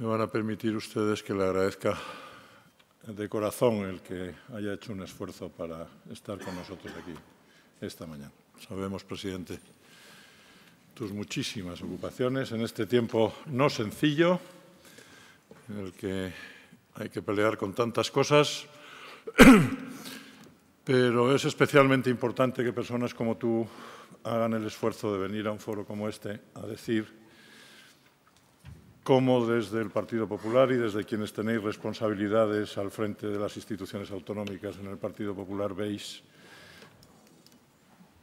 Me van a permitir ustedes que le agradezca de corazón el que haya hecho un esfuerzo para estar con nosotros aquí esta mañana. Sabemos, presidente, tus muchísimas ocupaciones en este tiempo no sencillo, en el que hay que pelear con tantas cosas, pero es especialmente importante que personas como tú hagan el esfuerzo de venir a un foro como este a decir como desde el Partido Popular y desde quienes tenéis responsabilidades al frente de las instituciones autonómicas en el Partido Popular veis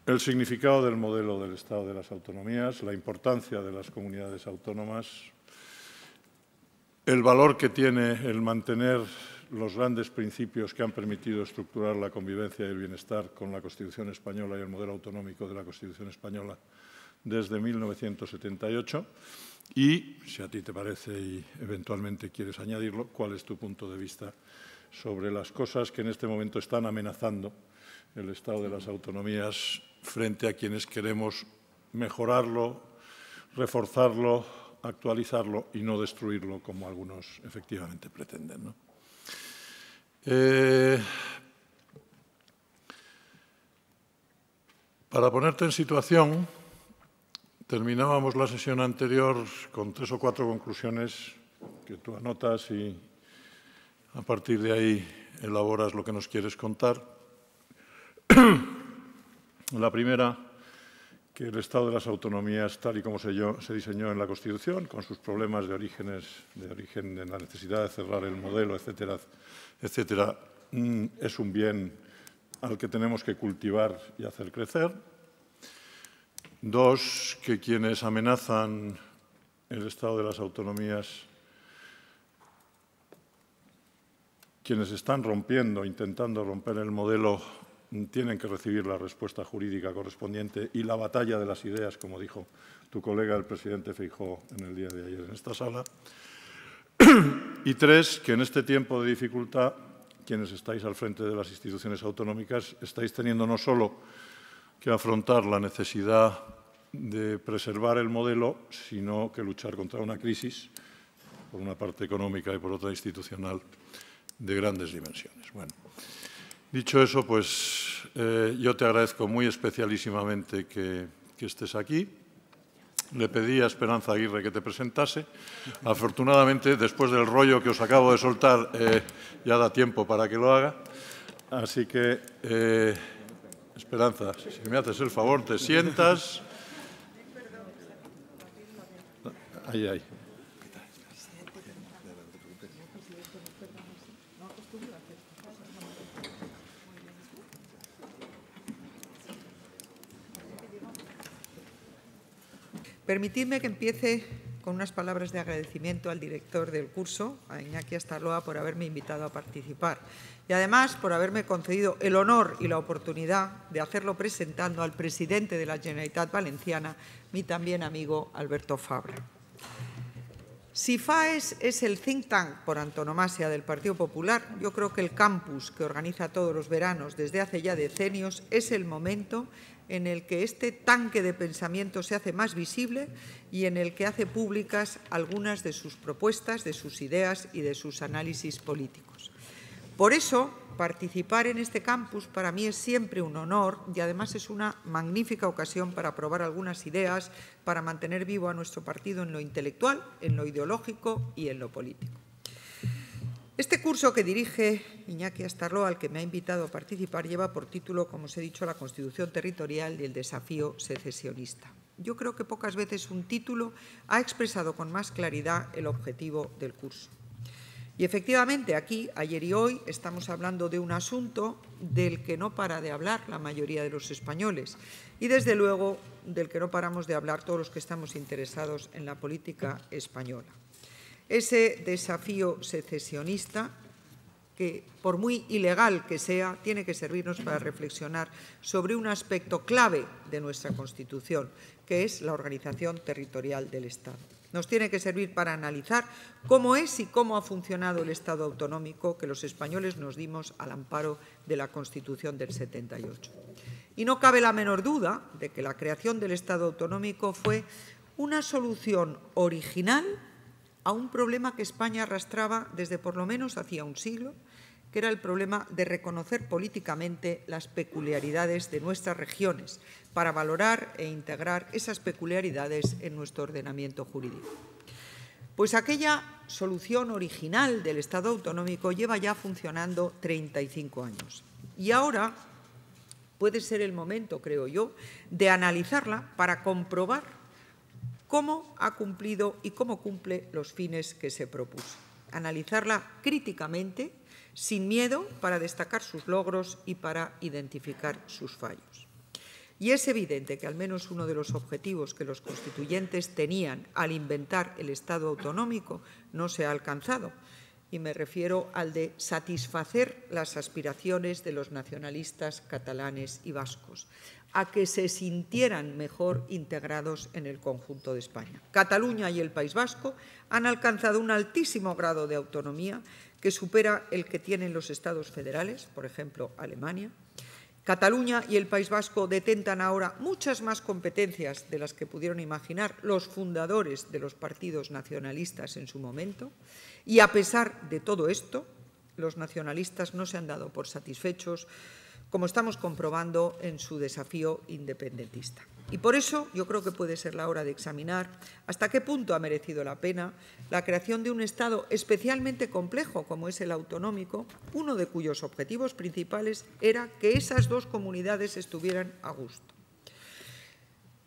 el significado del modelo del Estado de las autonomías, la importancia de las comunidades autónomas, el valor que tiene el mantener los grandes principios que han permitido estructurar la convivencia y el bienestar con la Constitución española y el modelo autonómico de la Constitución española desde 1978 y, si a ti te parece y eventualmente quieres añadirlo, ¿cuál es tu punto de vista sobre las cosas que en este momento están amenazando el estado de las autonomías frente a quienes queremos mejorarlo, reforzarlo, actualizarlo y no destruirlo como algunos efectivamente pretenden. Eh, para ponerte en situación, Terminábamos la sesión anterior con tres o cuatro conclusiones que tú anotas y a partir de ahí elaboras lo que nos quieres contar. la primera, que el Estado de las Autonomías, tal y como se, diseñó en la Constitución, con sus problemas de, orígenes, de origen de la necesidad de cerrar el modelo, etcétera, etcétera, mm, es un bien al que tenemos que cultivar y hacer crecer. Dos, que quienes amenazan el estado de las autonomías, quienes están rompiendo, intentando romper el modelo, tienen que recibir la respuesta jurídica correspondiente y la batalla de las ideas, como dijo tu colega el presidente Feijó en el día de ayer en esta sala. Y tres, que en este tiempo de dificultad, quienes estáis al frente de las instituciones autonómicas, estáis teniendo no solo que afrontar la necesidad de preservar el modelo, sino que luchar contra una crisis, por una parte económica y por otra institucional, de grandes dimensiones. Bueno, dicho eso, pues eh, yo te agradezco muy especialísimamente que, estés aquí. Le pedí a Esperanza Aguirre que te presentase. Afortunadamente, después del rollo que os acabo de soltar, eh, ya da tiempo para que lo haga. Así que, eh, Esperanza, si me haces el favor, te sientas. Permitidme que empiece con unas palabras de agradecimiento al director del curso, a Iñaki Astaloa, por haberme invitado a participar y además por haberme concedido el honor y la oportunidad de hacerlo presentando al presidente de la Generalitat Valenciana, mi también amigo Alberto Fabra. Si FAES es el think tank por antonomasia del Partido Popular, yo creo que el campus que organiza todos los veranos desde hace ya decenios es el momento en el que este tanque de pensamiento se hace más visible y en el que hace públicas algunas de sus propuestas, de sus ideas y de sus análisis políticos. Por eso, participar en este campus para mí es siempre un honor y además es una magnífica ocasión para probar algunas ideas, para mantener vivo a nuestro partido en lo intelectual, en lo ideológico y en lo político. Este curso que dirige Iñaki Astarloa, al que me ha invitado a participar, lleva por título, como os he dicho, La Constitución Territorial y el Desafío Secesionista. Yo creo que pocas veces un título ha expresado con más claridad el objetivo del curso. Y efectivamente aquí, ayer y hoy, estamos hablando de un asunto del que no para de hablar la mayoría de los españoles y desde luego del que no paramos de hablar todos los que estamos interesados en la política española. Ese desafío secesionista que, por muy ilegal que sea, tiene que servirnos para reflexionar sobre un aspecto clave de nuestra Constitución, que es la organización territorial del Estado. Nos tiene que servir para analizar cómo es y cómo ha funcionado el Estado autonómico que los españoles nos dimos al amparo de la Constitución del 78. Y no cabe la menor duda de que la creación del Estado autonómico fue una solución original a un problema que España arrastraba desde por lo menos hacía un siglo era el problema de reconocer políticamente las peculiaridades de nuestras regiones para valorar e integrar esas peculiaridades en nuestro ordenamiento jurídico. Pues aquella solución original del Estado autonómico lleva ya funcionando 35 años. Y ahora puede ser el momento, creo yo, de analizarla para comprobar cómo ha cumplido y cómo cumple los fines que se propuso. Analizarla críticamente sin miedo para destacar sus logros y para identificar sus fallos. Y es evidente que al menos uno de los objetivos que los constituyentes tenían al inventar el Estado autonómico no se ha alcanzado, y me refiero al de satisfacer las aspiraciones de los nacionalistas catalanes y vascos, a que se sintieran mejor integrados en el conjunto de España. Cataluña y el País Vasco han alcanzado un altísimo grado de autonomía que supera el que tienen los estados federales, por ejemplo, Alemania. Cataluña y el País Vasco detentan ahora muchas más competencias de las que pudieron imaginar los fundadores de los partidos nacionalistas en su momento. Y a pesar de todo esto, los nacionalistas no se han dado por satisfechos como estamos comprobando en su desafío independentista. Y por eso yo creo que puede ser la hora de examinar hasta qué punto ha merecido la pena la creación de un Estado especialmente complejo como es el autonómico, uno de cuyos objetivos principales era que esas dos comunidades estuvieran a gusto.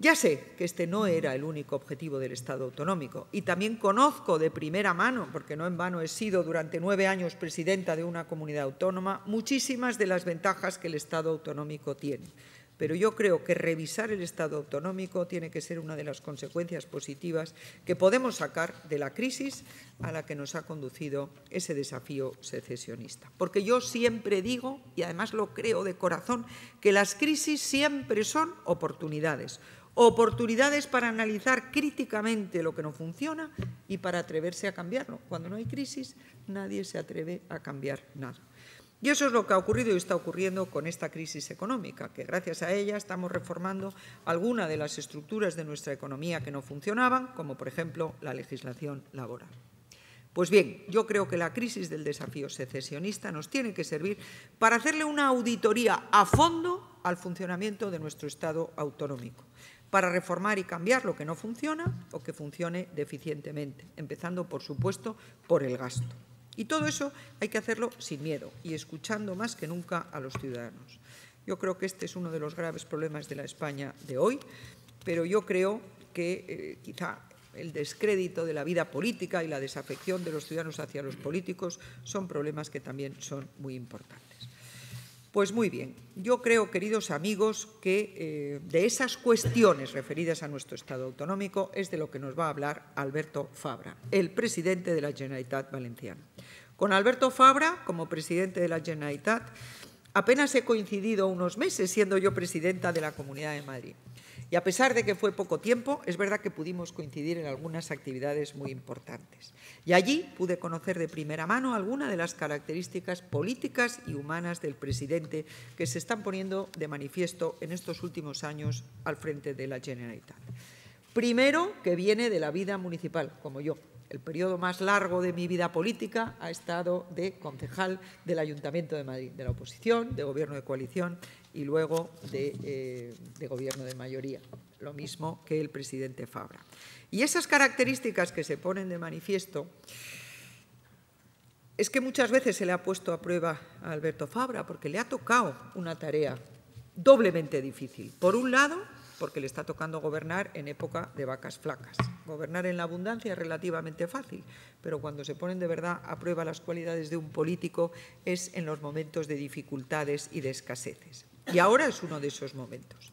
Ya sé que este no era el único objetivo del Estado autonómico y también conozco de primera mano, porque no en vano he sido durante nueve años presidenta de una comunidad autónoma, muchísimas de las ventajas que el Estado autonómico tiene. Pero yo creo que revisar el Estado autonómico tiene que ser una de las consecuencias positivas que podemos sacar de la crisis a la que nos ha conducido ese desafío secesionista. Porque yo siempre digo, y además lo creo de corazón, que las crisis siempre son oportunidades oportunidades para analizar críticamente lo que no funciona y para atreverse a cambiarlo. Cuando no hay crisis, nadie se atreve a cambiar nada. Y eso es lo que ha ocurrido y está ocurriendo con esta crisis económica, que gracias a ella estamos reformando algunas de las estructuras de nuestra economía que no funcionaban, como por ejemplo la legislación laboral. Pues bien, yo creo que la crisis del desafío secesionista nos tiene que servir para hacerle una auditoría a fondo al funcionamiento de nuestro Estado autonómico para reformar y cambiar lo que no funciona o que funcione deficientemente, empezando, por supuesto, por el gasto. Y todo eso hay que hacerlo sin miedo y escuchando más que nunca a los ciudadanos. Yo creo que este es uno de los graves problemas de la España de hoy, pero yo creo que eh, quizá el descrédito de la vida política y la desafección de los ciudadanos hacia los políticos son problemas que también son muy importantes. Pues muy bien, yo creo, queridos amigos, que eh, de esas cuestiones referidas a nuestro Estado autonómico es de lo que nos va a hablar Alberto Fabra, el presidente de la Generalitat Valenciana. Con Alberto Fabra, como presidente de la Generalitat, apenas he coincidido unos meses siendo yo presidenta de la Comunidad de Madrid. Y a pesar de que fue poco tiempo, es verdad que pudimos coincidir en algunas actividades muy importantes. Y allí pude conocer de primera mano algunas de las características políticas y humanas del presidente que se están poniendo de manifiesto en estos últimos años al frente de la Generalitat. Primero, que viene de la vida municipal, como yo. El periodo más largo de mi vida política ha estado de concejal del Ayuntamiento de Madrid, de la oposición, de gobierno de coalición y luego eh, de, gobierno de mayoría, lo mismo que el presidente Fabra. Y esas características que se ponen de manifiesto es que muchas veces se le ha puesto a prueba a Alberto Fabra porque le ha tocado una tarea doblemente difícil. Por un lado, porque le está tocando gobernar en época de vacas flacas. Gobernar en la abundancia es relativamente fácil, pero cuando se ponen de verdad a prueba las cualidades de un político es en los momentos de dificultades y de escaseces. Y ahora es uno de esos momentos.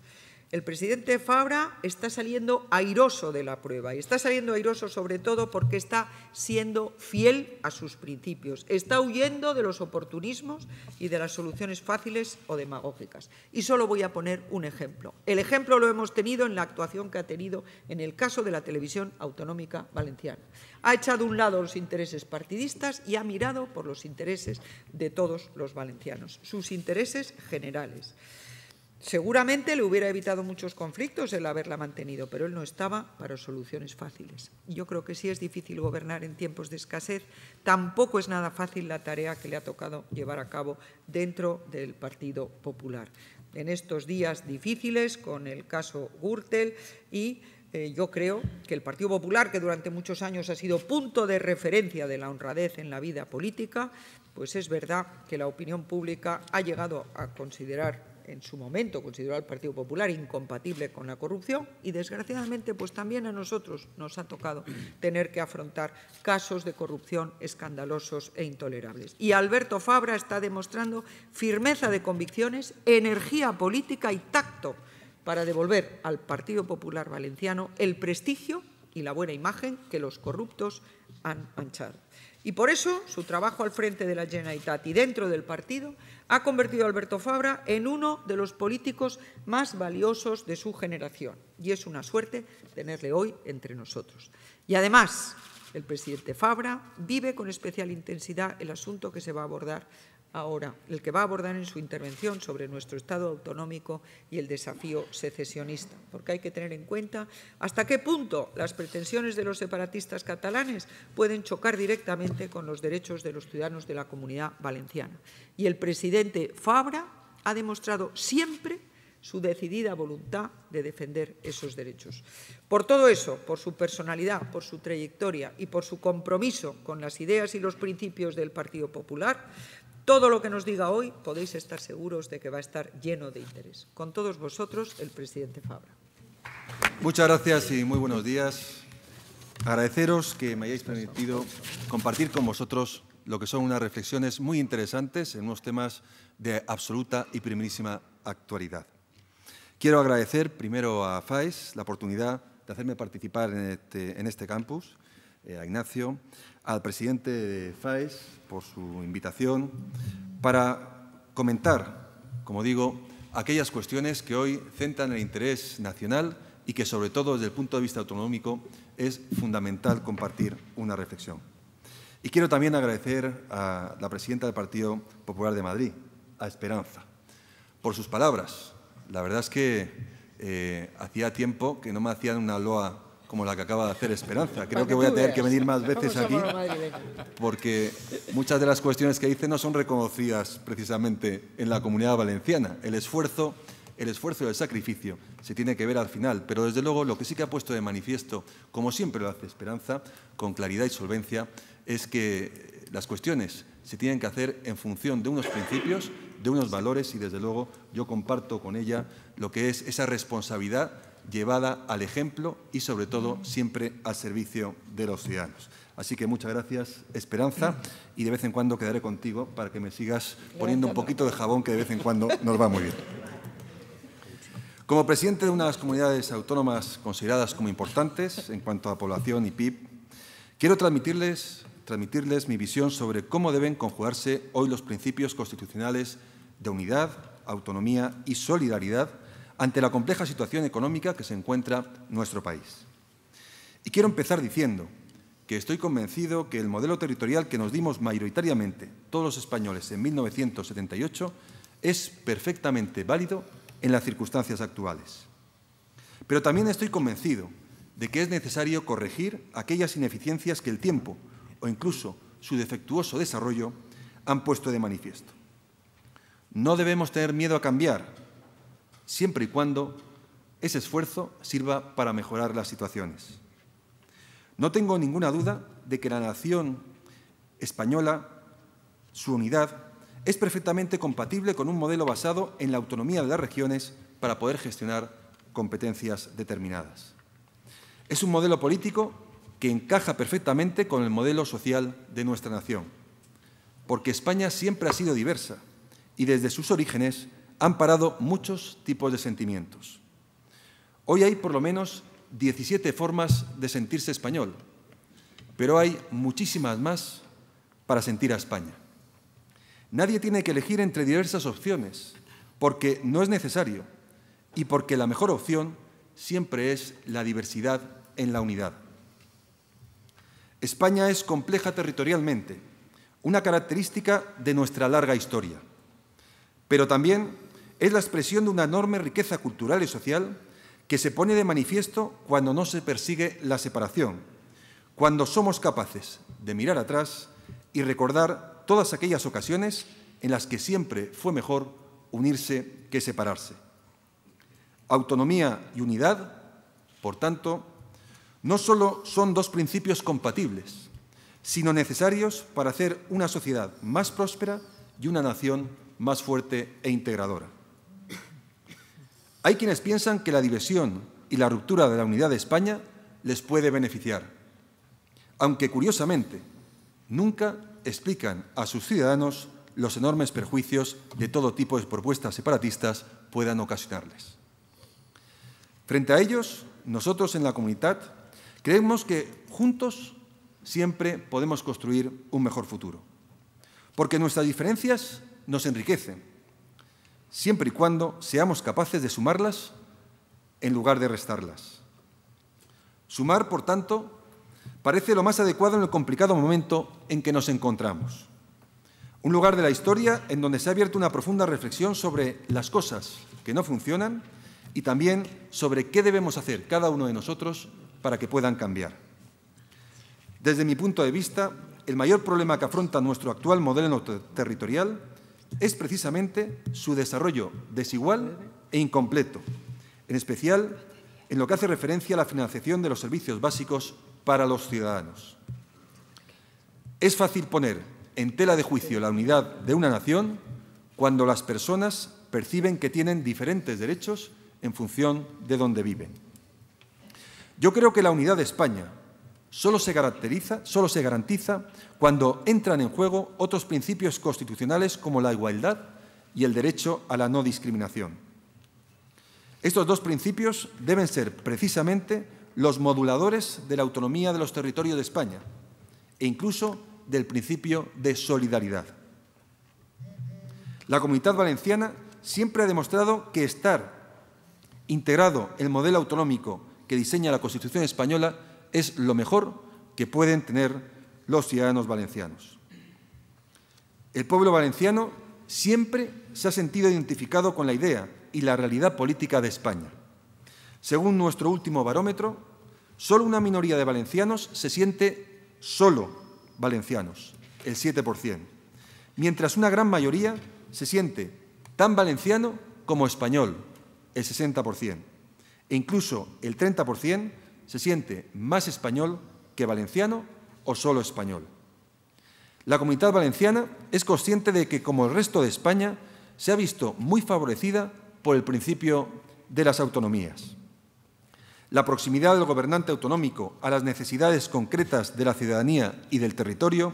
El presidente Fabra está saliendo airoso de la prueba y está saliendo airoso sobre todo porque está siendo fiel a sus principios, está huyendo de los oportunismos y de las soluciones fáciles o demagógicas. Y solo voy a poner un ejemplo. El ejemplo lo hemos tenido en la actuación que ha tenido en el caso de la televisión autonómica valenciana. Ha echado a un lado los intereses partidistas y ha mirado por los intereses de todos los valencianos, sus intereses generales. Seguramente le hubiera evitado muchos conflictos el haberla mantenido, pero él no estaba para soluciones fáciles. Yo creo que sí es difícil gobernar en tiempos de escasez. Tampoco es nada fácil la tarea que le ha tocado llevar a cabo dentro del Partido Popular. En estos días difíciles, con el caso Gürtel y eh, yo creo que el Partido Popular, que durante muchos años ha sido punto de referencia de la honradez en la vida política, pues es verdad que la opinión pública ha llegado a considerar en su momento consideró al Partido Popular incompatible con la corrupción y desgraciadamente pues también a nosotros nos ha tocado tener que afrontar casos de corrupción escandalosos e intolerables. Y Alberto Fabra está demostrando firmeza de convicciones, energía política y tacto para devolver al Partido Popular Valenciano el prestigio y la buena imagen que los corruptos han manchado. Y por eso su trabajo al frente de la Generalitat y dentro del partido ha convertido a Alberto Fabra en uno de los políticos más valiosos de su generación. Y es una suerte tenerle hoy entre nosotros. Y además, el presidente Fabra vive con especial intensidad el asunto que se va a abordar ahora, el que va a abordar en su intervención sobre nuestro Estado autonómico y el desafío secesionista, porque hay que tener en cuenta hasta qué punto las pretensiones de los separatistas catalanes pueden chocar directamente con los derechos de los ciudadanos de la comunidad valenciana. Y el presidente Fabra ha demostrado siempre su decidida voluntad de defender esos derechos. Por todo eso, por su personalidad, por su trayectoria y por su compromiso con las ideas y los principios del Partido Popular, todo lo que nos diga hoy podéis estar seguros de que va a estar lleno de interés. Con todos vosotros, el presidente Fabra. Muchas gracias y muy buenos días. Agradeceros que me hayáis permitido compartir con vosotros lo que son unas reflexiones muy interesantes en unos temas de absoluta y primerísima actualidad. Quiero agradecer primero a FAES la oportunidad de hacerme participar en este, en este campus eh, a Ignacio, al presidente de FAES por su invitación, para comentar, como digo, aquellas cuestiones que hoy centran el interés nacional y que, sobre todo desde el punto de vista autonómico, es fundamental compartir una reflexión. Y quiero también agradecer a la presidenta del Partido Popular de Madrid, a Esperanza, por sus palabras. La verdad es que eh, hacía tiempo que no me hacían una loa como la que acaba de hacer Esperanza. Creo que voy a tener que venir más veces aquí porque muchas de las cuestiones que dice no son reconocidas precisamente en la comunidad valenciana. El esfuerzo, el esfuerzo y el sacrificio se tiene que ver al final, pero desde luego lo que sí que ha puesto de manifiesto, como siempre lo hace Esperanza, con claridad y solvencia, es que las cuestiones se tienen que hacer en función de unos principios, de unos valores y desde luego yo comparto con ella lo que es esa responsabilidad llevada al ejemplo y, sobre todo, siempre al servicio de los ciudadanos. Así que muchas gracias, Esperanza, y de vez en cuando quedaré contigo para que me sigas poniendo un poquito de jabón que de vez en cuando nos va muy bien. Como presidente de unas comunidades autónomas consideradas como importantes en cuanto a población y PIB, quiero transmitirles, transmitirles mi visión sobre cómo deben conjugarse hoy los principios constitucionales de unidad, autonomía y solidaridad ante la compleja situación económica que se encuentra nuestro país. Y quiero empezar diciendo que estoy convencido que el modelo territorial que nos dimos mayoritariamente todos los españoles en 1978 es perfectamente válido en las circunstancias actuales. Pero también estoy convencido de que es necesario corregir aquellas ineficiencias que el tiempo o incluso su defectuoso desarrollo han puesto de manifiesto. No debemos tener miedo a cambiar siempre y cuando ese esfuerzo sirva para mejorar las situaciones. No tengo ninguna duda de que la nación española, su unidad, es perfectamente compatible con un modelo basado en la autonomía de las regiones para poder gestionar competencias determinadas. Es un modelo político que encaja perfectamente con el modelo social de nuestra nación, porque España siempre ha sido diversa y desde sus orígenes han parado muchos tipos de sentimientos. Hoy hay por lo menos 17 formas de sentirse español, pero hay muchísimas más para sentir a España. Nadie tiene que elegir entre diversas opciones, porque no es necesario y porque la mejor opción siempre es la diversidad en la unidad. España es compleja territorialmente, una característica de nuestra larga historia, pero también es la expresión de una enorme riqueza cultural y social que se pone de manifiesto cuando no se persigue la separación, cuando somos capaces de mirar atrás y recordar todas aquellas ocasiones en las que siempre fue mejor unirse que separarse. Autonomía y unidad, por tanto, no solo son dos principios compatibles, sino necesarios para hacer una sociedad más próspera y una nación más fuerte e integradora. Hay quienes piensan que la división y la ruptura de la unidad de España les puede beneficiar, aunque curiosamente nunca explican a sus ciudadanos los enormes perjuicios de todo tipo de propuestas separatistas puedan ocasionarles. Frente a ellos, nosotros en la comunidad creemos que juntos siempre podemos construir un mejor futuro, porque nuestras diferencias nos enriquecen siempre y cuando seamos capaces de sumarlas en lugar de restarlas. Sumar, por tanto, parece lo más adecuado en el complicado momento en que nos encontramos. Un lugar de la historia en donde se ha abierto una profunda reflexión sobre las cosas que no funcionan y también sobre qué debemos hacer cada uno de nosotros para que puedan cambiar. Desde mi punto de vista, el mayor problema que afronta nuestro actual modelo territorial es precisamente su desarrollo desigual e incompleto, en especial en lo que hace referencia a la financiación de los servicios básicos para los ciudadanos. Es fácil poner en tela de juicio la unidad de una nación cuando las personas perciben que tienen diferentes derechos en función de dónde viven. Yo creo que la unidad de España solo se caracteriza, solo se garantiza cuando entran en juego otros principios constitucionales como la igualdad y el derecho a la no discriminación. Estos dos principios deben ser precisamente los moduladores de la autonomía de los territorios de España e incluso del principio de solidaridad. La comunidad valenciana siempre ha demostrado que estar integrado el modelo autonómico que diseña la Constitución española es lo mejor que pueden tener los ciudadanos valencianos. El pueblo valenciano siempre se ha sentido identificado con la idea y la realidad política de España. Según nuestro último barómetro, solo una minoría de valencianos se siente solo valencianos, el 7%, mientras una gran mayoría se siente tan valenciano como español, el 60%, e incluso el 30% se siente más español que valenciano o solo español. La comunidad valenciana es consciente de que, como el resto de España, se ha visto muy favorecida por el principio de las autonomías. La proximidad del gobernante autonómico a las necesidades concretas de la ciudadanía y del territorio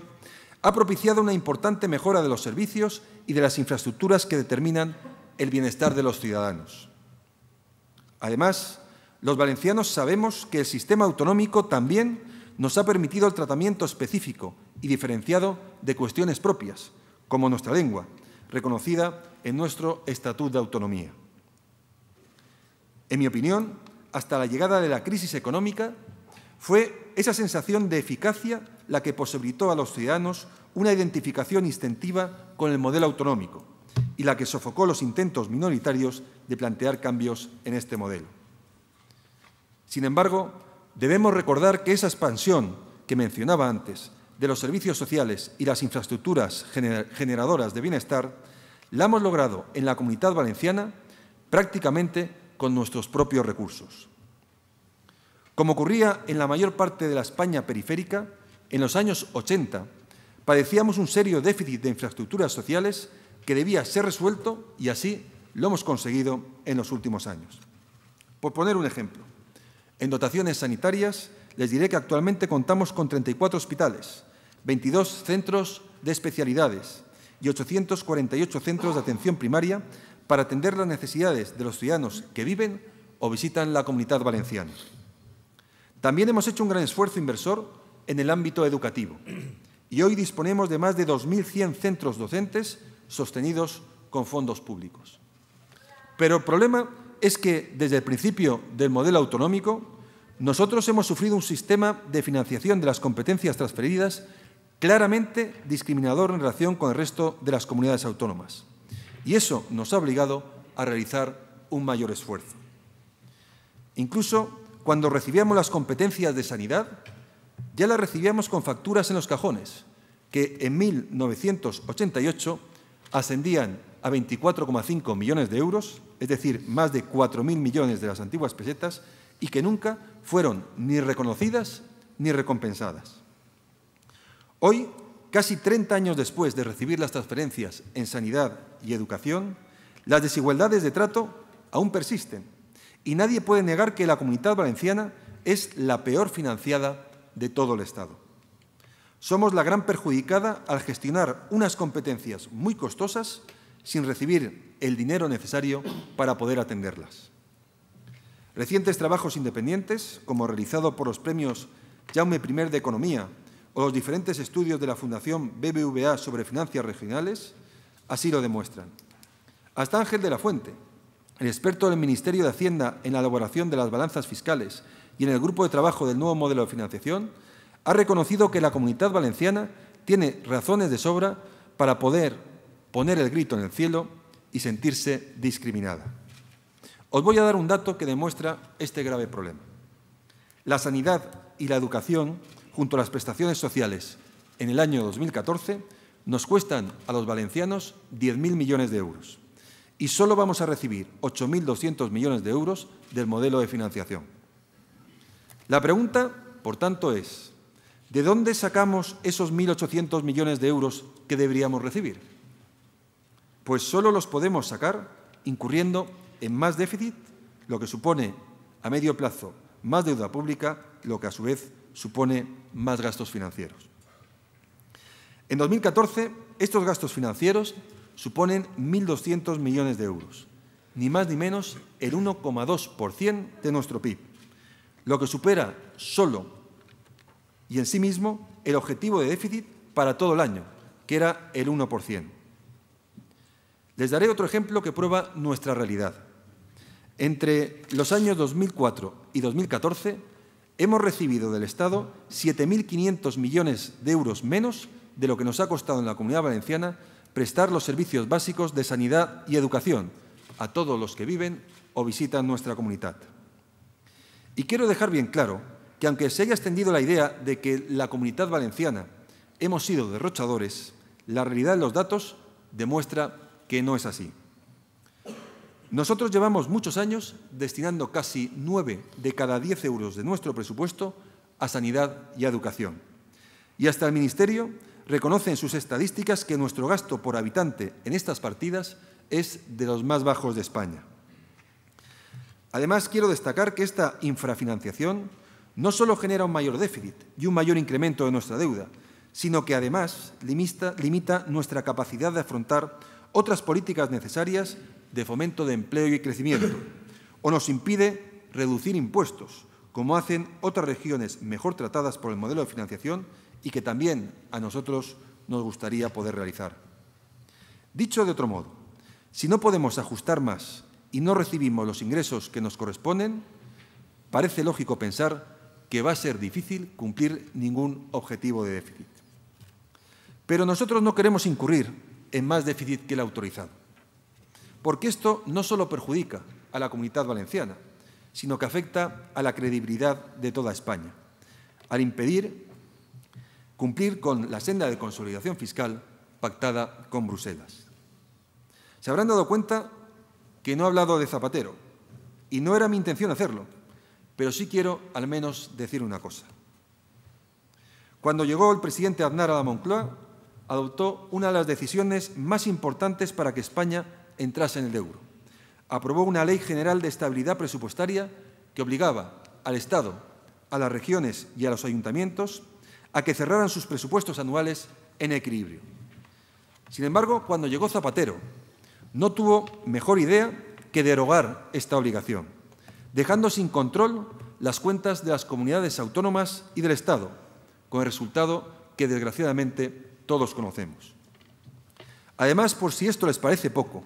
ha propiciado una importante mejora de los servicios y de las infraestructuras que determinan el bienestar de los ciudadanos. Además, los valencianos sabemos que el sistema autonómico también nos ha permitido el tratamiento específico y diferenciado de cuestiones propias, como nuestra lengua, reconocida en nuestro estatuto de Autonomía. En mi opinión, hasta la llegada de la crisis económica, fue esa sensación de eficacia la que posibilitó a los ciudadanos una identificación instintiva con el modelo autonómico y la que sofocó los intentos minoritarios de plantear cambios en este modelo. Sin embargo, debemos recordar que esa expansión que mencionaba antes de los servicios sociales y las infraestructuras generadoras de bienestar la hemos logrado en la comunidad valenciana prácticamente con nuestros propios recursos. Como ocurría en la mayor parte de la España periférica, en los años 80 padecíamos un serio déficit de infraestructuras sociales que debía ser resuelto y así lo hemos conseguido en los últimos años. Por poner un ejemplo, en dotaciones sanitarias, les diré que actualmente contamos con 34 hospitales, 22 centros de especialidades y 848 centros de atención primaria para atender las necesidades de los ciudadanos que viven o visitan la comunidad valenciana. También hemos hecho un gran esfuerzo inversor en el ámbito educativo y hoy disponemos de más de 2.100 centros docentes sostenidos con fondos públicos. Pero el problema es que desde el principio del modelo autonómico nosotros hemos sufrido un sistema de financiación de las competencias transferidas claramente discriminador en relación con el resto de las comunidades autónomas. Y eso nos ha obligado a realizar un mayor esfuerzo. Incluso cuando recibíamos las competencias de sanidad, ya las recibíamos con facturas en los cajones, que en 1988 ascendían a 24,5 millones de euros, es decir, más de 4.000 millones de las antiguas pesetas, y que nunca fueron ni reconocidas ni recompensadas. Hoy, casi 30 años después de recibir las transferencias en sanidad y educación, las desigualdades de trato aún persisten y nadie puede negar que la comunidad valenciana es la peor financiada de todo el Estado. Somos la gran perjudicada al gestionar unas competencias muy costosas sin recibir el dinero necesario para poder atenderlas. Recientes trabajos independientes, como realizado por los premios Jaume I de Economía o los diferentes estudios de la Fundación BBVA sobre finanzas regionales, así lo demuestran. Hasta Ángel de la Fuente, el experto del Ministerio de Hacienda en la elaboración de las balanzas fiscales y en el grupo de trabajo del nuevo modelo de financiación, ha reconocido que la comunidad valenciana tiene razones de sobra para poder poner el grito en el cielo y sentirse discriminada. Os voy a dar un dato que demuestra este grave problema. La sanidad y la educación, junto a las prestaciones sociales, en el año 2014 nos cuestan a los valencianos 10.000 millones de euros y solo vamos a recibir 8.200 millones de euros del modelo de financiación. La pregunta, por tanto, es, ¿de dónde sacamos esos 1.800 millones de euros que deberíamos recibir? Pues solo los podemos sacar incurriendo en más déficit, lo que supone a medio plazo más deuda pública, lo que a su vez supone más gastos financieros. En 2014, estos gastos financieros suponen 1.200 millones de euros, ni más ni menos el 1,2% de nuestro PIB, lo que supera solo y en sí mismo el objetivo de déficit para todo el año, que era el 1%. Les daré otro ejemplo que prueba nuestra realidad. Entre los años 2004 y 2014 hemos recibido del Estado 7.500 millones de euros menos de lo que nos ha costado en la Comunidad Valenciana prestar los servicios básicos de sanidad y educación a todos los que viven o visitan nuestra comunidad. Y quiero dejar bien claro que aunque se haya extendido la idea de que la comunidad valenciana hemos sido derrochadores, la realidad de los datos demuestra que no es así. Nosotros llevamos muchos años destinando casi 9 de cada 10 euros de nuestro presupuesto a sanidad y a educación. Y hasta el Ministerio reconoce en sus estadísticas que nuestro gasto por habitante en estas partidas es de los más bajos de España. Además, quiero destacar que esta infrafinanciación no solo genera un mayor déficit y un mayor incremento de nuestra deuda, sino que además limita nuestra capacidad de afrontar otras políticas necesarias de fomento de empleo y crecimiento, o nos impide reducir impuestos, como hacen otras regiones mejor tratadas por el modelo de financiación y que también a nosotros nos gustaría poder realizar. Dicho de otro modo, si no podemos ajustar más y no recibimos los ingresos que nos corresponden, parece lógico pensar que va a ser difícil cumplir ningún objetivo de déficit. Pero nosotros no queremos incurrir en más déficit que el autorizado porque esto no solo perjudica a la comunidad valenciana, sino que afecta a la credibilidad de toda España. Al impedir cumplir con la senda de consolidación fiscal pactada con Bruselas. Se habrán dado cuenta que no he hablado de Zapatero, y no era mi intención hacerlo, pero sí quiero al menos decir una cosa. Cuando llegó el presidente Aznar a la Moncloa, adoptó una de las decisiones más importantes para que España entrase en el euro. Aprobó una ley general de estabilidad presupuestaria que obligaba al Estado, a las regiones y a los ayuntamientos a que cerraran sus presupuestos anuales en equilibrio. Sin embargo, cuando llegó Zapatero, no tuvo mejor idea que derogar esta obligación, dejando sin control las cuentas de las comunidades autónomas y del Estado, con el resultado que desgraciadamente todos conocemos. Además, por si esto les parece poco,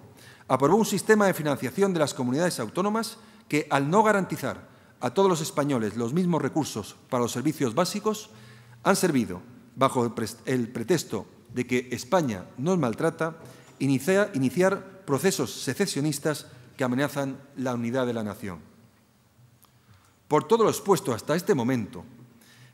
aprobó un sistema de financiación de las comunidades autónomas que, al no garantizar a todos los españoles los mismos recursos para los servicios básicos, han servido, bajo el pretexto de que España nos maltrata, a iniciar procesos secesionistas que amenazan la unidad de la nación. Por todo lo expuesto hasta este momento,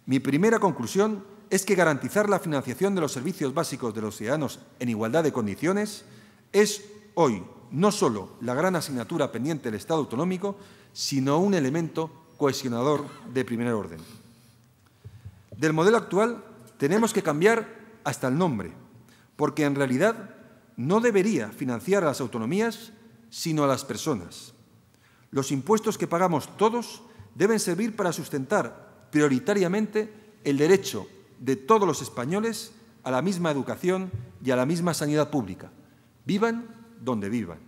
mi primera conclusión es que garantizar la financiación de los servicios básicos de los ciudadanos en igualdad de condiciones es hoy no solo la gran asignatura pendiente del Estado autonómico, sino un elemento cohesionador de primer orden. Del modelo actual tenemos que cambiar hasta el nombre, porque en realidad no debería financiar a las autonomías, sino a las personas. Los impuestos que pagamos todos deben servir para sustentar prioritariamente el derecho de todos los españoles a la misma educación y a la misma sanidad pública, vivan donde vivan.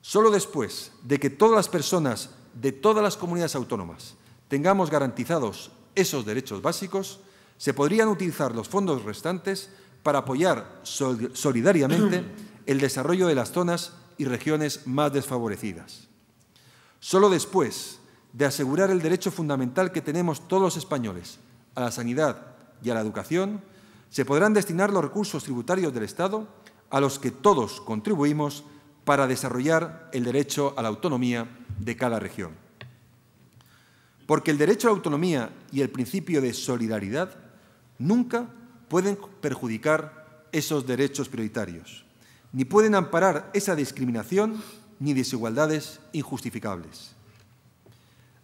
Solo después de que todas las personas de todas las comunidades autónomas tengamos garantizados esos derechos básicos, se podrían utilizar los fondos restantes para apoyar solidariamente el desarrollo de las zonas y regiones más desfavorecidas. Solo después de asegurar el derecho fundamental que tenemos todos los españoles a la sanidad y a la educación, se podrán destinar los recursos tributarios del Estado a los que todos contribuimos para desarrollar el derecho a la autonomía de cada región. Porque el derecho a la autonomía y el principio de solidaridad nunca pueden perjudicar esos derechos prioritarios, ni pueden amparar esa discriminación ni desigualdades injustificables.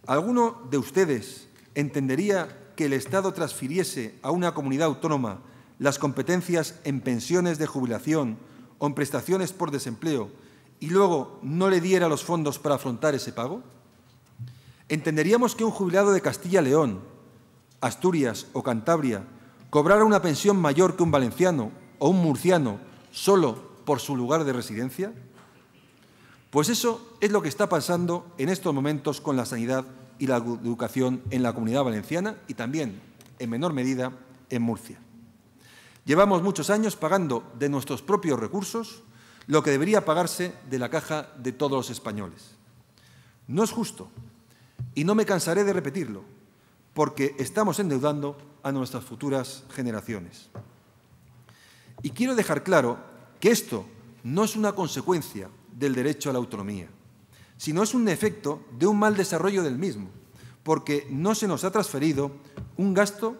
¿Alguno de ustedes entendería que el Estado transfiriese a una comunidad autónoma las competencias en pensiones de jubilación o en prestaciones por desempleo y luego no le diera los fondos para afrontar ese pago? ¿Entenderíamos que un jubilado de Castilla-León, Asturias o Cantabria cobrara una pensión mayor que un valenciano o un murciano solo por su lugar de residencia? Pues eso es lo que está pasando en estos momentos con la sanidad y la educación en la comunidad valenciana y también, en menor medida, en Murcia. Llevamos muchos años pagando de nuestros propios recursos lo que debería pagarse de la caja de todos los españoles. No es justo y no me cansaré de repetirlo, porque estamos endeudando a nuestras futuras generaciones. Y quiero dejar claro que esto no es una consecuencia del derecho a la autonomía, sino es un efecto de un mal desarrollo del mismo, porque no se nos ha transferido un gasto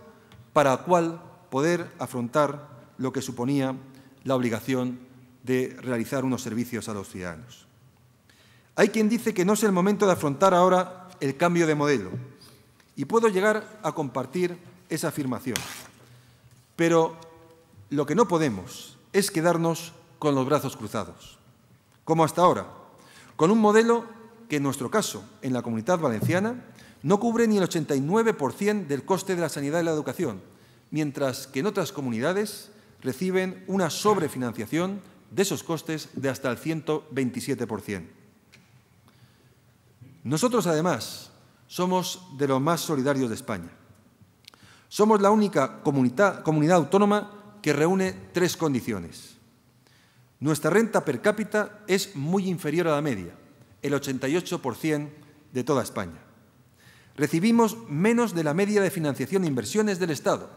para el cual poder afrontar lo que suponía la obligación de realizar unos servicios a los ciudadanos. Hay quien dice que no es el momento de afrontar ahora el cambio de modelo y puedo llegar a compartir esa afirmación. Pero lo que no podemos es quedarnos con los brazos cruzados, como hasta ahora, con un modelo que en nuestro caso, en la comunidad valenciana, no cubre ni el 89% del coste de la sanidad y la educación, mientras que en otras comunidades reciben una sobrefinanciación de esos costes de hasta el 127%. Nosotros, además, somos de los más solidarios de España. Somos la única comunidad, autónoma que reúne tres condiciones. Nuestra renta per cápita es muy inferior a la media, el 88% de toda España. Recibimos menos de la media de financiación de inversiones del Estado,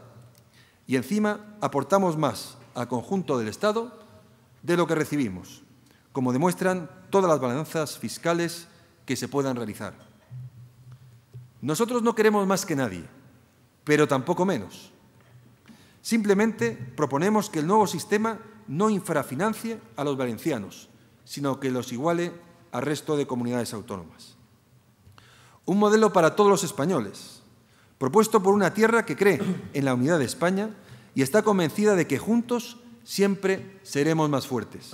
y encima aportamos más al conjunto del Estado de lo que recibimos, como demuestran todas las balanzas fiscales que se puedan realizar. Nosotros no queremos más que nadie, pero tampoco menos. Simplemente proponemos que el nuevo sistema no infrafinancie a los valencianos, sino que los iguale al resto de comunidades autónomas. Un modelo para todos los españoles, propuesto por una tierra que cree en la unidad de España y está convencida de que juntos siempre seremos más fuertes.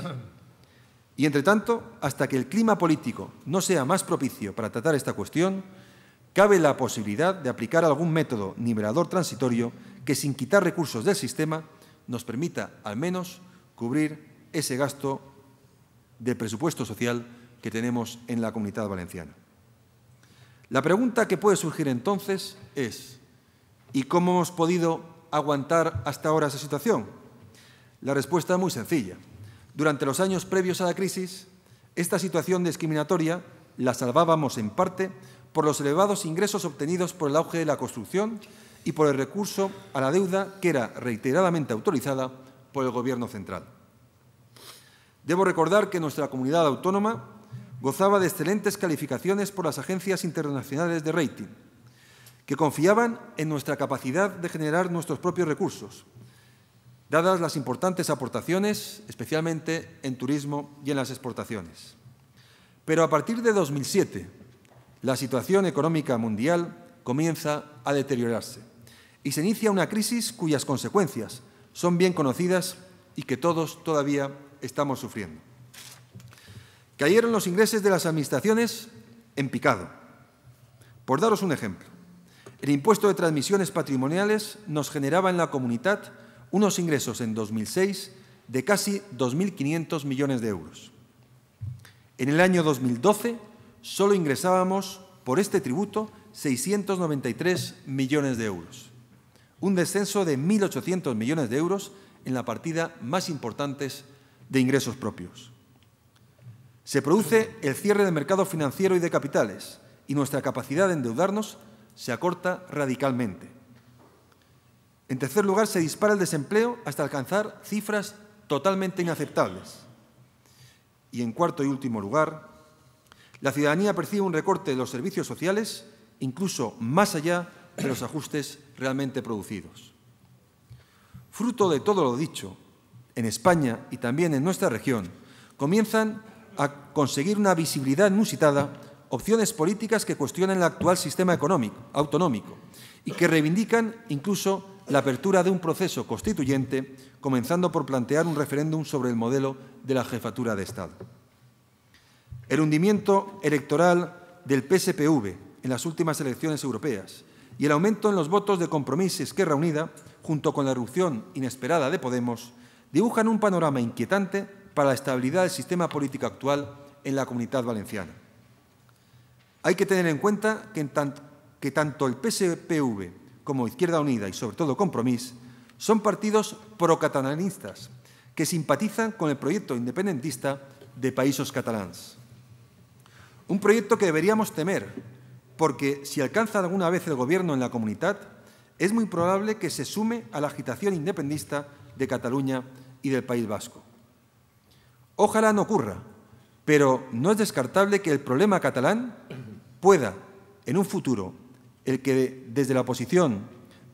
Y entre tanto, hasta que el clima político no sea más propicio para tratar esta cuestión, cabe la posibilidad de aplicar algún método liberador transitorio que sin quitar recursos del sistema nos permita al menos cubrir ese gasto del presupuesto social que tenemos en la comunidad valenciana. La pregunta que puede surgir entonces es, ¿y cómo hemos podido aguantar hasta ahora esa situación? La respuesta es muy sencilla. Durante los años previos a la crisis, esta situación discriminatoria la salvábamos en parte por los elevados ingresos obtenidos por el auge de la construcción y por el recurso a la deuda que era reiteradamente autorizada por el Gobierno central. Debo recordar que nuestra comunidad autónoma gozaba de excelentes calificaciones por las agencias internacionales de rating, que confiaban en nuestra capacidad de generar nuestros propios recursos, dadas las importantes aportaciones, especialmente en turismo y en las exportaciones. Pero a partir de 2007, la situación económica mundial comienza a deteriorarse y se inicia una crisis cuyas consecuencias son bien conocidas y que todos todavía estamos sufriendo. Cayeron los ingresos de las administraciones en picado. Por daros un ejemplo, el impuesto de transmisiones patrimoniales nos generaba en la comunidad unos ingresos en 2006 de casi 2.500 millones de euros. En el año 2012 solo ingresábamos por este tributo 693 millones de euros, un descenso de 1.800 millones de euros en la partida más importante de ingresos propios. Se produce el cierre del mercado financiero y de capitales y nuestra capacidad de endeudarnos se acorta radicalmente. En tercer lugar, se dispara el desempleo hasta alcanzar cifras totalmente inaceptables. Y en cuarto y último lugar, la ciudadanía percibe un recorte de los servicios sociales incluso más allá de los ajustes realmente producidos. Fruto de todo lo dicho, en España y también en nuestra región comienzan a conseguir una visibilidad inusitada, opciones políticas que cuestionan el actual sistema económico, autonómico y que reivindican incluso la apertura de un proceso constituyente, comenzando por plantear un referéndum sobre el modelo de la jefatura de Estado. El hundimiento electoral del PSPV en las últimas elecciones europeas y el aumento en los votos de Compromís que reunida, Unida, junto con la erupción inesperada de Podemos, dibujan un panorama inquietante para la estabilidad del sistema político actual en la comunidad valenciana. Hay que tener en cuenta que, tanto, el PSPV como Izquierda Unida y sobre todo Compromís son partidos procatalanistas que simpatizan con el proyecto independentista de Países Catalans. Un proyecto que deberíamos temer, porque si alcanza alguna vez el gobierno en la comunidad, es muy probable que se sume a la agitación independentista de Cataluña y del País Vasco. Ojalá no ocurra, pero no es descartable que el problema catalán pueda, en un futuro, el que desde la oposición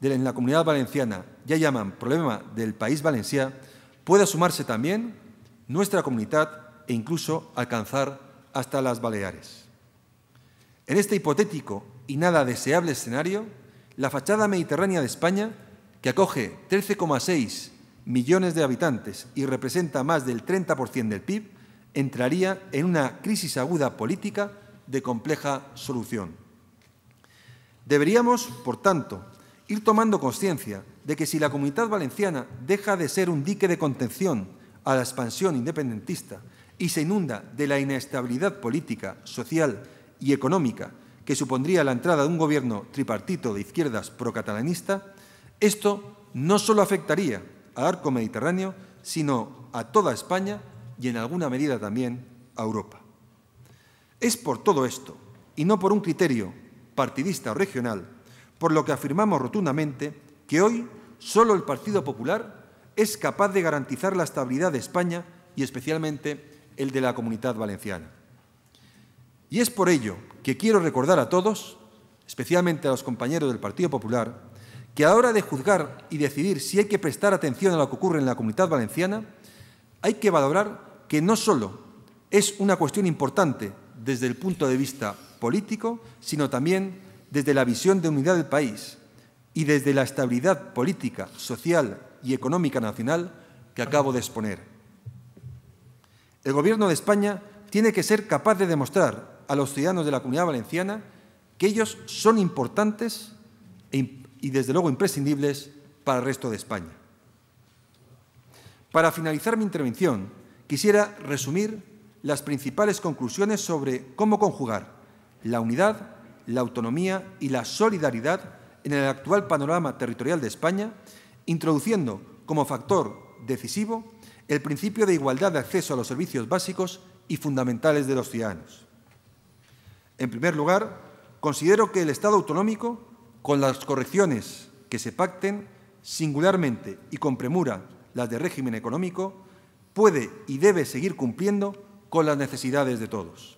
de la, en la comunidad valenciana ya llaman problema del país valenciano, pueda sumarse también nuestra comunidad e incluso alcanzar hasta las Baleares. En este hipotético y nada deseable escenario, la fachada mediterránea de España, que acoge 13,6 millones de habitantes y representa más del 30% del PIB, entraría en una crisis aguda política de compleja solución. Deberíamos, por tanto, ir tomando conciencia de que si la comunidad valenciana deja de ser un dique de contención a la expansión independentista y se inunda de la inestabilidad política, social y económica que supondría la entrada de un gobierno tripartito de izquierdas catalanista, esto no solo afectaría al arco mediterráneo, sino a toda España y en alguna medida también a Europa. Es por todo esto, y no por un criterio partidista o regional, por lo que afirmamos rotundamente que hoy solo el Partido Popular es capaz de garantizar la estabilidad de España y especialmente el de la comunidad valenciana. Y es por ello que quiero recordar a todos, especialmente a los compañeros del Partido Popular, que a la hora de juzgar y decidir si hay que prestar atención a lo que ocurre en la comunidad valenciana, hay que valorar que no solo es una cuestión importante desde el punto de vista político, sino también desde la visión de unidad del país y desde la estabilidad política, social y económica nacional que acabo de exponer. El Gobierno de España tiene que ser capaz de demostrar a los ciudadanos de la Comunidad Valenciana que ellos son importantes e, y desde luego imprescindibles para el resto de España. Para finalizar mi intervención, quisiera resumir las principales conclusiones sobre cómo conjugar la unidad, la autonomía y la solidaridad en el actual panorama territorial de España, introduciendo como factor decisivo el principio de igualdad de acceso a los servicios básicos y fundamentales de los ciudadanos. En primer lugar, considero que el Estado autonómico con las correcciones que se pacten singularmente y con premura las de régimen económico, puede y debe seguir cumpliendo con las necesidades de todos.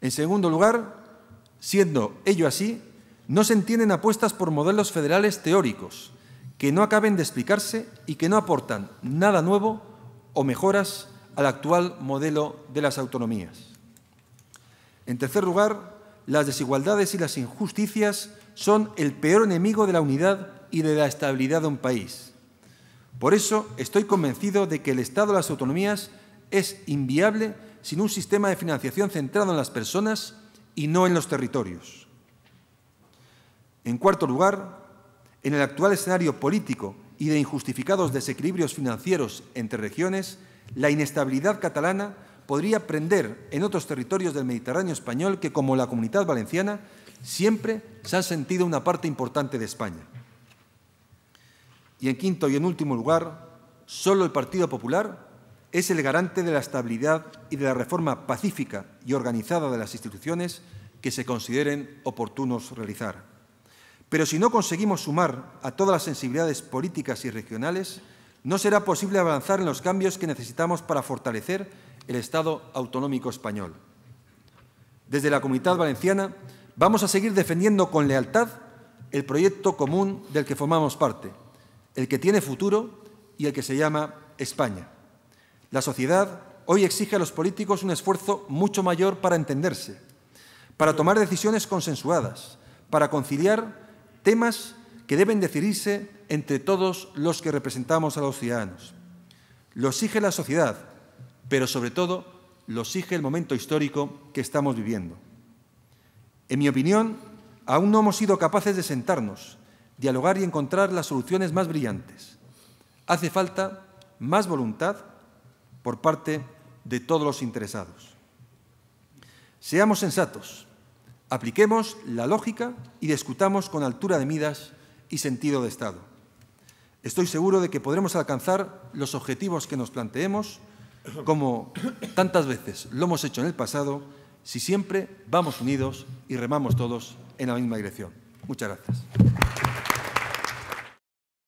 En segundo lugar, siendo ello así, no se entienden apuestas por modelos federales teóricos que no acaben de explicarse y que no aportan nada nuevo o mejoras al actual modelo de las autonomías. En tercer lugar, las desigualdades y las injusticias son el peor enemigo de la unidad y de la estabilidad de un país. Por eso estoy convencido de que el Estado de las autonomías es inviable sin un sistema de financiación centrado en las personas y no en los territorios. En cuarto lugar, en el actual escenario político y de injustificados desequilibrios financieros entre regiones, la inestabilidad catalana podría prender en otros territorios del Mediterráneo español que, como la Comunidad Valenciana, siempre se ha sentido una parte importante de España. Y en quinto y en último lugar, solo el Partido Popular es el garante de la estabilidad y de la reforma pacífica y organizada de las instituciones que se consideren oportunos realizar. Pero si no conseguimos sumar a todas las sensibilidades políticas y regionales, no será posible avanzar en los cambios que necesitamos para fortalecer el Estado autonómico español. Desde la Comunidad Valenciana vamos a seguir defendiendo con lealtad el proyecto común del que formamos parte, el que tiene futuro y el que se llama España. La sociedad hoy exige a los políticos un esfuerzo mucho mayor para entenderse, para tomar decisiones consensuadas, para conciliar temas que deben decidirse entre todos los que representamos a los ciudadanos. Lo exige la sociedad, pero sobre todo lo exige el momento histórico que estamos viviendo. En mi opinión, aún no hemos sido capaces de sentarnos, dialogar y encontrar las soluciones más brillantes. Hace falta más voluntad por parte de todos los interesados. Seamos sensatos, apliquemos la lógica y discutamos con altura de midas y sentido de Estado. Estoy seguro de que podremos alcanzar los objetivos que nos planteemos, como tantas veces lo hemos hecho en el pasado, si siempre vamos unidos y remamos todos en la misma dirección. Muchas gracias.